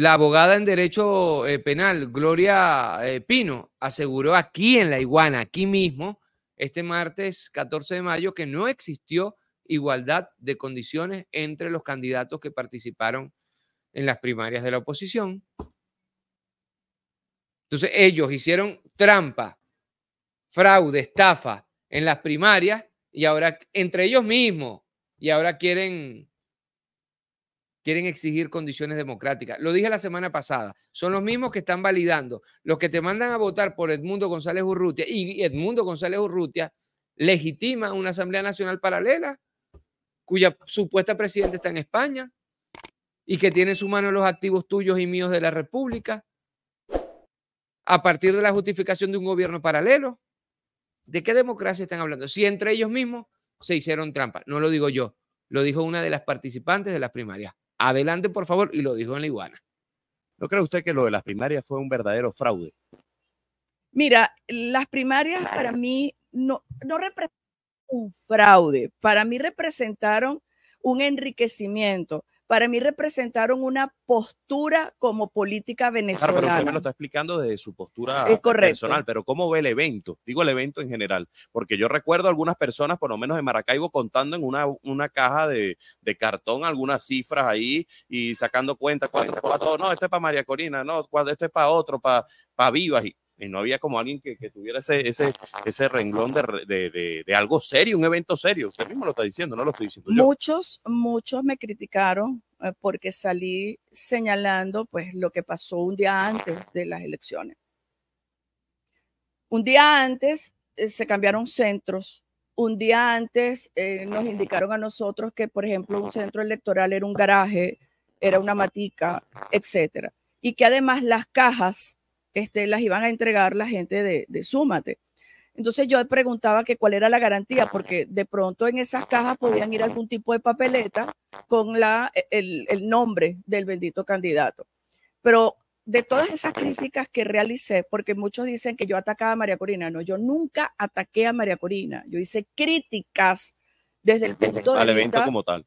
La abogada en Derecho eh, Penal, Gloria eh, Pino, aseguró aquí en La Iguana, aquí mismo, este martes 14 de mayo, que no existió igualdad de condiciones entre los candidatos que participaron en las primarias de la oposición. Entonces ellos hicieron trampa, fraude, estafa en las primarias y ahora entre ellos mismos y ahora quieren quieren exigir condiciones democráticas. Lo dije la semana pasada, son los mismos que están validando, los que te mandan a votar por Edmundo González Urrutia y Edmundo González Urrutia legitima una Asamblea Nacional paralela cuya supuesta presidenta está en España y que tiene en su mano los activos tuyos y míos de la República a partir de la justificación de un gobierno paralelo. ¿De qué democracia están hablando? Si entre ellos mismos se hicieron trampa. No lo digo yo, lo dijo una de las participantes de las primarias. Adelante, por favor, y lo dijo en la iguana. ¿No cree usted que lo de las primarias fue un verdadero fraude? Mira, las primarias para mí no, no un fraude, para mí representaron un enriquecimiento para mí representaron una postura como política venezolana. Claro, pero usted me lo está explicando desde su postura personal, pero ¿cómo ve el evento? Digo el evento en general, porque yo recuerdo algunas personas, por lo menos en Maracaibo, contando en una, una caja de, de cartón algunas cifras ahí y sacando cuentas, cuatro, no, esto es para María Corina, no, esto es para otro, para, para Vivas. Y y no había como alguien que, tuviera ese, ese, renglón de, algo serio, un evento serio. Usted mismo lo está diciendo, no lo estoy diciendo Muchos, muchos me criticaron eh, porque salí señalando pues lo que pasó un día antes de las elecciones. Un día antes eh, se cambiaron centros. Un día antes eh, nos indicaron a nosotros que, por ejemplo, un centro electoral era un garaje, era una matica, etcétera. Y que además las cajas este, las iban a entregar la gente de, Súmate. Entonces yo preguntaba que cuál era la garantía, porque de pronto en esas cajas podían ir algún tipo de papeleta con la, e, el, nombre del bendito candidato. Pero de todas esas críticas que realicé, porque muchos dicen que yo atacaba a María Corina, no, yo nunca ataqué a María Corina, yo hice críticas desde el punto de vista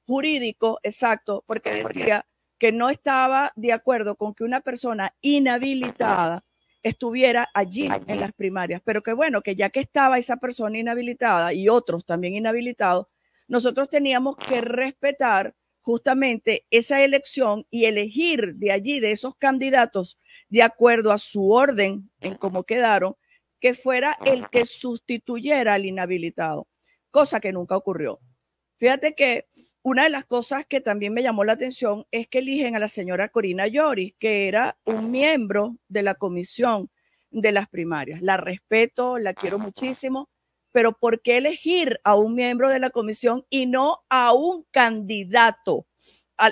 jurídico, exacto, porque decía que no estaba de acuerdo con que una persona inhabilitada estuviera allí, en las primarias. Pero que bueno, que ya que estaba esa persona inhabilitada y otros también inhabilitados, nosotros teníamos que respetar justamente esa elección y elegir de allí, de esos candidatos, de acuerdo a su orden en cómo quedaron, que fuera el que sustituyera al inhabilitado, cosa que nunca ocurrió. Fíjate que una de las cosas que también me llamó la atención es que eligen a la señora Corina Lloris, que era un miembro de la comisión de las primarias. La respeto, la quiero muchísimo, pero ¿por qué elegir a un miembro de la comisión y no a un candidato?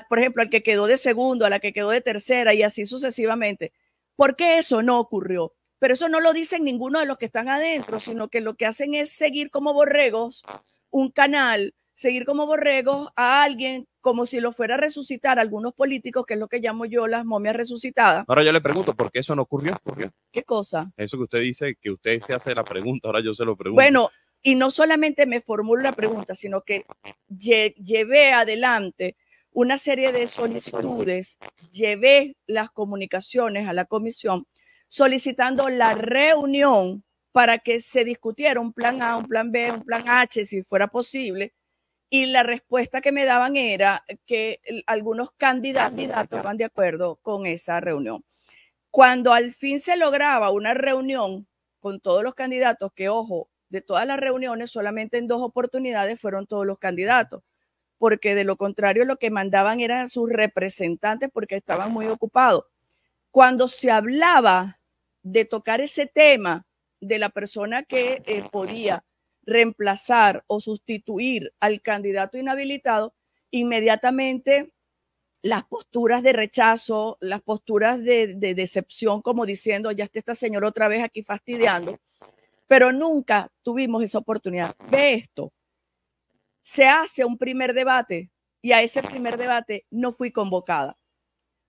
por ejemplo, al que quedó de segundo, a la que quedó de tercera y así sucesivamente. ¿Por qué eso no ocurrió? Pero eso no lo dicen ninguno de los que están adentro, sino que lo que hacen es seguir como borregos un canal seguir como borregos a alguien como si lo fuera a resucitar algunos políticos, que es lo que llamo yo las momias resucitadas. Ahora yo le pregunto, ¿por qué eso no ocurrió? ¿Qué cosa? Eso que usted dice, que usted se hace la pregunta, ahora yo se lo pregunto. Bueno, y no solamente me formulo la pregunta, sino que llevé adelante una serie de solicitudes, llevé las comunicaciones a la comisión solicitando la reunión para que se discutiera un plan A, un plan B, un plan H, si fuera posible, y la respuesta que me daban era que algunos candidatos estaban de acuerdo con esa reunión. Cuando al fin se lograba una reunión con todos los candidatos, que ojo, de todas las reuniones solamente en dos oportunidades fueron todos los candidatos, porque de lo contrario lo que mandaban eran sus representantes porque estaban muy ocupados. Cuando se hablaba de tocar ese tema de la persona que eh, podía reemplazar o sustituir al candidato inhabilitado, inmediatamente las posturas de rechazo, las posturas de, decepción, como diciendo, ya está esta señora otra vez aquí fastidiando, pero nunca tuvimos esa oportunidad. Ve esto, se hace un primer debate y a ese primer debate no fui convocada.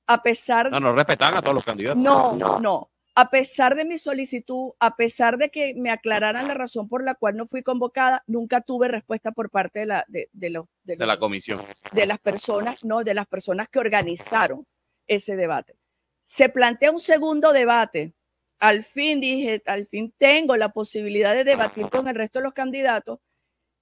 A pesar... No, no respetaban a todos los candidatos. No, no, no a pesar de mi solicitud, a pesar de que me aclararan la razón por la cual no fui convocada, nunca tuve respuesta por parte de la, de, los, de, la comisión. De las personas, no, de las personas que organizaron ese debate. Se plantea un segundo debate. Al fin dije, al fin tengo la posibilidad de debatir con el resto de los candidatos.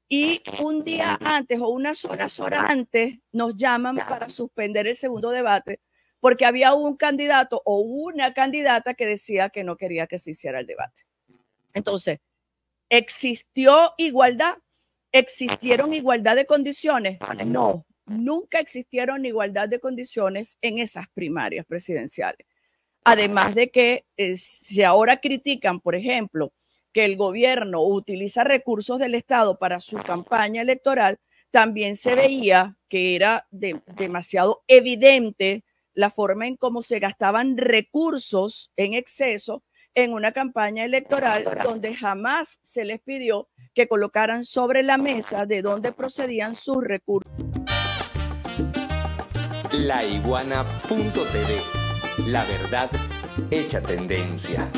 Y un día antes o unas horas, horas antes nos llaman para suspender el segundo debate porque había un candidato o una candidata que decía que no quería que se hiciera el debate. Entonces, ¿existió igualdad? ¿Existieron igualdad de condiciones? No, nunca existieron igualdad de condiciones en esas primarias presidenciales. Además de que eh, si ahora critican, por ejemplo, que el gobierno utiliza recursos del Estado para su campaña electoral, también se veía que era demasiado evidente la forma en cómo se gastaban recursos en exceso en una campaña electoral donde jamás se les pidió que colocaran sobre la mesa de dónde procedían sus recursos. La la verdad hecha tendencia.